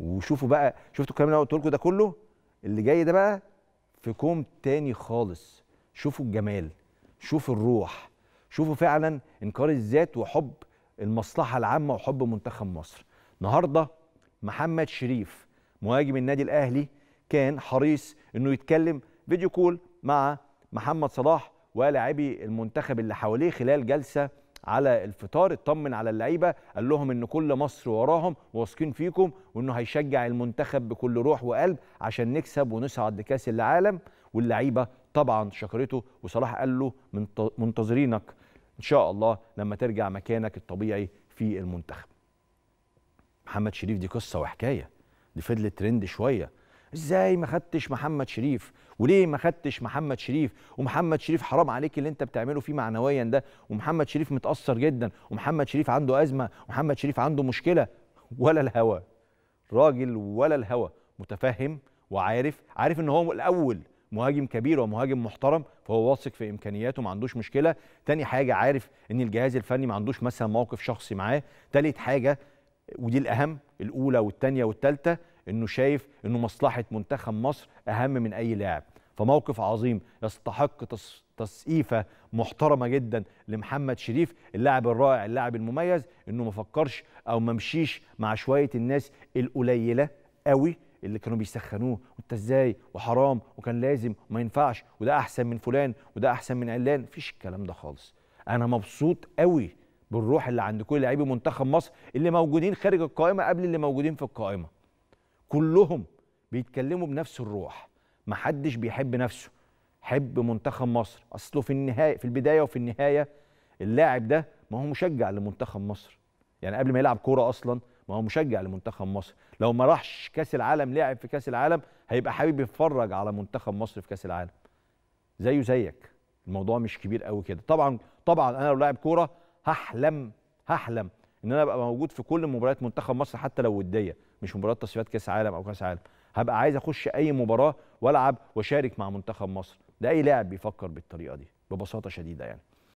وشوفوا بقى شفتوا الكلام اللي انا قلت لكم ده كله اللي جاي ده بقى في كوم تاني خالص شوفوا الجمال شوفوا الروح شوفوا فعلا انكار الذات وحب المصلحه العامه وحب منتخب مصر النهارده محمد شريف مهاجم النادي الاهلي كان حريص انه يتكلم فيديو كول مع محمد صلاح ولاعبي المنتخب اللي حواليه خلال جلسه على الفطار اطمن على اللعيبه قال لهم ان كل مصر وراهم واثقين فيكم وانه هيشجع المنتخب بكل روح وقلب عشان نكسب ونصعد لكاس العالم واللعيبه طبعا شكرته وصلاح قال له منتظرينك ان شاء الله لما ترجع مكانك الطبيعي في المنتخب محمد شريف دي قصه وحكايه دي فضلت ترند شويه ازاي ما خدتش محمد شريف وليه ما خدتش محمد شريف ومحمد شريف حرام عليك اللي انت بتعمله فيه معنويا ده ومحمد شريف متاثر جدا ومحمد شريف عنده ازمه ومحمد شريف عنده مشكله ولا الهوى راجل ولا الهوى متفهم وعارف عارف ان هو الاول مهاجم كبير ومهاجم محترم فهو واثق في امكانياته ما عندوش مشكله تاني حاجه عارف ان الجهاز الفني ما عندوش مثلا موقف شخصي معاه تالت حاجه ودي الاهم الاولى والثانيه والثالثه انه شايف انه مصلحه منتخب مصر اهم من اي لاعب فموقف عظيم يستحق تسقيفه محترمه جدا لمحمد شريف اللاعب الرائع اللاعب المميز انه ما فكرش او ما مشيش مع شويه الناس القليله قوي اللي كانوا بيسخنوه وانت ازاي وحرام وكان لازم وما ينفعش وده احسن من فلان وده احسن من علان مفيش الكلام ده خالص انا مبسوط قوي بالروح اللي عند كل لاعبي منتخب مصر اللي موجودين خارج القائمه قبل اللي موجودين في القائمه كلهم بيتكلموا بنفس الروح محدش بيحب نفسه حب منتخب مصر اصله في النهايه في البدايه وفي النهايه اللاعب ده ما هو مشجع لمنتخب مصر يعني قبل ما يلعب كوره اصلا ما هو مشجع لمنتخب مصر لو ما راحش كاس العالم لعب في كاس العالم هيبقى حابب يتفرج على منتخب مصر في كاس العالم زيه زيك الموضوع مش كبير قوي كده طبعا طبعا انا لو لاعب كوره هحلم هحلم ان انا ابقى موجود في كل مباريات منتخب مصر حتى لو وديه مش مباراه تصفيات كاس عالم او كاس عالم هبقى عايز اخش اي مباراه والعب واشارك مع منتخب مصر ده اي لاعب بيفكر بالطريقه دي ببساطه شديده يعني